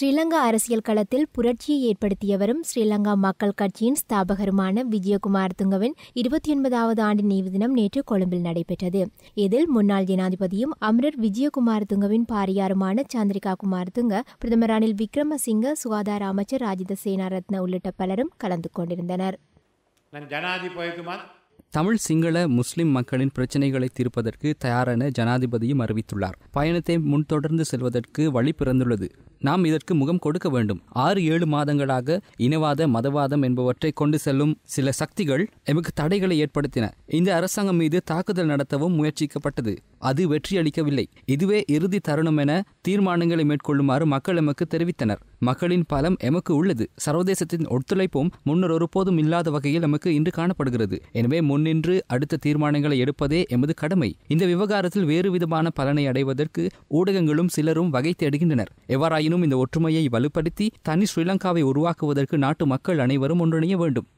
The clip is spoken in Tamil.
ஸ்ரீலங்கா அரசியல் களத்தில் புரட்சியை ஏற்படுத்தியவரும் ஸ்ரீலங்கா மக்கள் கட்சியின் ஸ்தாபகருமான விஜயகுமார் துங்கவின் இருபத்தி ஒன்பதாவது ஆண்டு நினைவு தினம் நேற்று கொழும்பில் நடைபெற்றது இதில் முன்னாள் ஜனாதிபதியும் அமரர் விஜயகுமார் துங்கவின் பாரியாருமான சந்திரிகா குமார் துங்க பிரதமர் ரணில் விக்ரமசிங்க சுகாதார அமைச்சர் ராஜித சேனாரத்ன உள்ளிட்ட பலரும் கலந்து கொண்டிருந்தனர் தமிழ் சிங்கள முஸ்லிம் மக்களின் பிரச்சினைகளை தீர்ப்பதற்கு தயாரென ஜனாதிபதியும் அறிவித்துள்ளார் பயணத்தை முன்தொடர்ந்து செல்வதற்கு வழி பிறந்துள்ளது நாம் இதற்கு முகம் கொடுக்க வேண்டும் ஆறு ஏழு மாதங்களாக இனவாத மதவாதம் என்பவற்றை கொண்டு செல்லும் சில சக்திகள் எமக்கு தடைகளை ஏற்படுத்தின இந்த அரசாங்கம் மீது தாக்குதல் நடத்தவும் முயற்சிக்கப்பட்டது அது வெற்றியளிக்கவில்லை இதுவே இறுதி தருணம் என தீர்மானங்களை மேற்கொள்ளுமாறு மக்கள் எமக்கு தெரிவித்தனர் மக்களின் பலம் எமக்கு உள்ளது சர்வதேசத்தின் ஒத்துழைப்பும் முன்னர் ஒருபோதும் இல்லாத வகையில் எமக்கு இன்று காணப்படுகிறது எனவே முன்னின்று அடுத்த தீர்மானங்களை எடுப்பதே எமது கடமை இந்த விவகாரத்தில் வேறு விதமான பலனை அடைவதற்கு ஊடகங்களும் சிலரும் வகை தேடுகின்றனர் எவ்வாறாயும் இந்த ஒற்றுமையை வலுப்படுத்தி தனி ஸ்ரீலங்காவை உருவாக்குவதற்கு நாட்டு மக்கள் அனைவரும் ஒன்றிணைய வேண்டும்